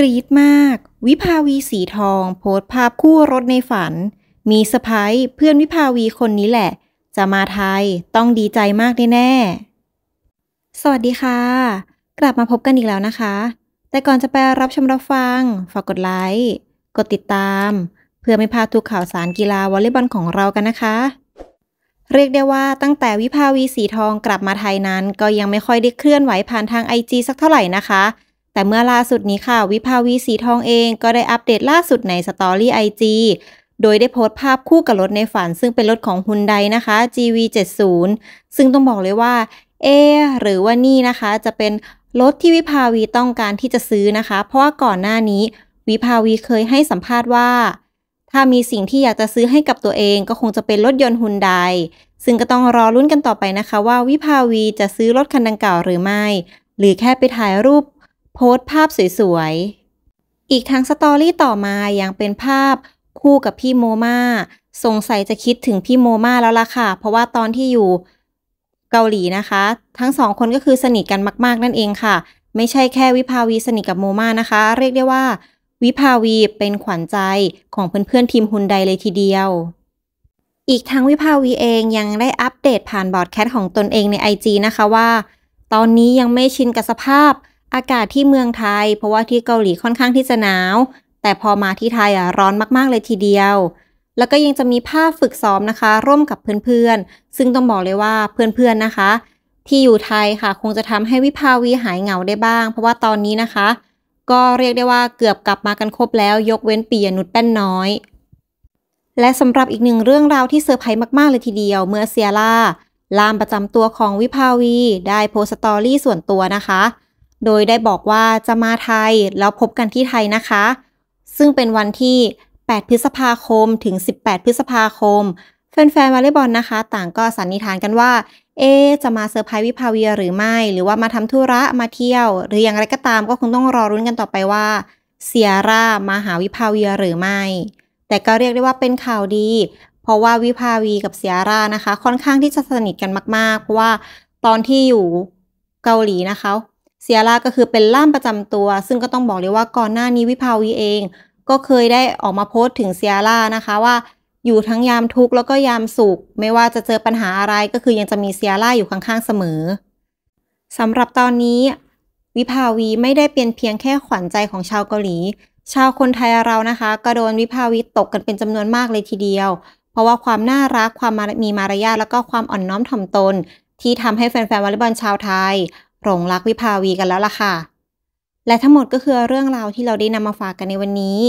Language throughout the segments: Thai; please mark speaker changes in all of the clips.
Speaker 1: กรี๊ดมาก วิภาวีสีทอง โพสภาพคู่รถในฝัน มีสไปเพื่อนวิภาวีคนนี้แหละ จะมาไทยต้องดีใจมากแน่่สวัสดีค่ะ กลับมาพบกันอีกแล้วนะคะ แต่ก่อนจะไปรับชมรับฟัง ฝากกดไลค์กดติดตาม เพื่อไม่พลาดทุกข่าวสารกีฬาวอลเลย์บอลของเรากันนะคะ เรียกได้ว่าตั้งแต่วิภาวีสีทองกลับมาไทยนั้นก็ยังไม่ค่อยได้เคลื่อนไหวผ่านทางไอจีสักเท่าไหร่นะคะแต่เมื่อล่าสุดนี้ค่ะ วิภาวีสีทองเองก็ได้อัปเดตล่าสุดในสตอรี่ไอจีโดยได้โพสต์ภาพคู่กับรถในฝัน ซึ่งเป็นรถของฮุนไดนะคะ GV70 ซึ่งต้องบอกเลยว่า เอหรือว่านี่นะคะ จะเป็นรถที่วิภาวีต้องการที่จะซื้อนะคะ เพราะว่าก่อนหน้านี้ วิภาวีเคยให้สัมภาษณ์ว่า ถ้ามีสิ่งที่อยากจะซื้อให้กับตัวเองก็คงจะเป็นรถยนต์ฮุนไดซึ่งก็ต้องรอรุ่นกันต่อไปนะคะ ว่าวิภาวีจะซื้อรถคันดังกล่าวหรือไม่ หรือแค่ไปถ่ายรูปโพสภาพสวย ๆ อีกทั้งสตอรี่ต่อมายังเป็นภาพคู่กับพี่โมมาสงสัยจะคิดถึงพี่โมมาแล้วล่ะค่ะ เพราะว่าตอนที่อยู่เกาหลีนะคะ ทั้งสองคนก็คือสนิทกันมาก ๆนั่นเองค่ะ ไม่ใช่แค่วิภาวีสนิทกับโมมานะคะเรียกได้ว่าวิภาวีเป็นขวัญใจของเพื่อนๆทีมฮุนไดเลยทีเดียว อีกทั้งวิภาวีเองยังได้อัปเดตผ่านบอร์ดแคทของตนเองใน IG นะคะว่า ตอนนี้ยังไม่ชินกับสภาพอากาศที่เมืองไทย เพราะว่าที่เกาหลีค่อนข้างที่จะหนาว แต่พอมาที่ไทยอ่ะร้อนมากๆเลยทีเดียว แล้วก็ยังจะมีภาพฝึกซ้อมนะคะ ร่วมกับเพื่อนๆ ซึ่งต้องบอกเลยว่าเพื่อนๆนะคะ ที่อยู่ไทยค่ะคงจะทำให้วิภาวีหายเหงาได้บ้าง เพราะว่าตอนนี้นะคะ ก็เรียกได้ว่าเกือบกลับมากันครบแล้ว ยกเว้นปียนุชแป้นน้อย และสำหรับอีกหนึ่งเรื่องราวที่เซอร์ไพรส์มากๆเลยทีเดียว เมื่อเซียร่าลามประจำตัวของวิภาวีได้โพสต์สตอรี่ส่วนตัวนะคะโดยได้บอกว่าจะมาไทยแล้วพบกันที่ไทยนะคะ ซึ่งเป็นวันที่ 8 พฤษภาคม ถึง 18 พฤษภาคมแฟนๆวอลเลย์บอลนะคะ ต่างก็สันนิษฐานกันว่าเอจะมาเซอร์ไพรส์วิภาวีหรือไม่ หรือว่ามาทำธุระมาเที่ยว หรืออย่างไรก็ตามก็คงต้องรอรุ้นกันต่อไปว่าเซียร่ามาหาวิภาวีหรือไม่ แต่ก็เรียกได้ว่าเป็นข่าวดี เพราะว่าวิภาวีกับเซียร่านะคะ ค่อนข้างที่จะสนิทกันมากๆเพราะว่า ตอนที่อยู่เกาหลีนะคะเซียร่าก็คือเป็นล่ามประจำตัว ซึ่งก็ต้องบอกเลยว่าก่อนหน้านี้วิภาวีเอง ก็เคยได้ออกมาโพสต์ถึงเซียร่านะคะว่า อยู่ทั้งยามทุกข์แล้วก็ยามสุข ไม่ว่าจะเจอปัญหาอะไรก็คือยังจะมีเซียร่าอยู่ข้างๆเสมอสำหรับตอนนี้ วิภาวีไม่ได้เป็นเพียงแค่ขวัญใจของชาวเกาหลี ชาวคนไทยเรานะคะ ก็โดนวิภาวีตกกันเป็นจำนวนมากเลยทีเดียว เพราะว่าความน่ารักความมีมารยาทแล้วก็ความอ่อนน้อมถ่อมตน ที่ทำให้แฟนๆวอลเลย์บอลชาวไทยหลงรักวิภาวีกันแล้วล่ะค่ะ และทั้งหมดก็คือเรื่องราวที่เราได้นำมาฝากกันในวันนี้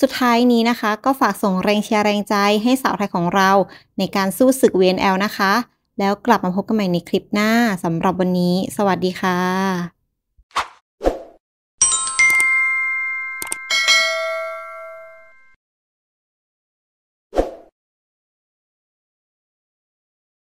Speaker 1: สุดท้ายนี้นะคะ ก็ฝากส่งแรงเชียร์แรงใจให้สาวไทยของเราในการสู้ศึกเ v อลนะคะ แล้วกลับมาพบกันใหม่ในคลิปหน้าสำหรับวันนี้ สวัสดีค่ะ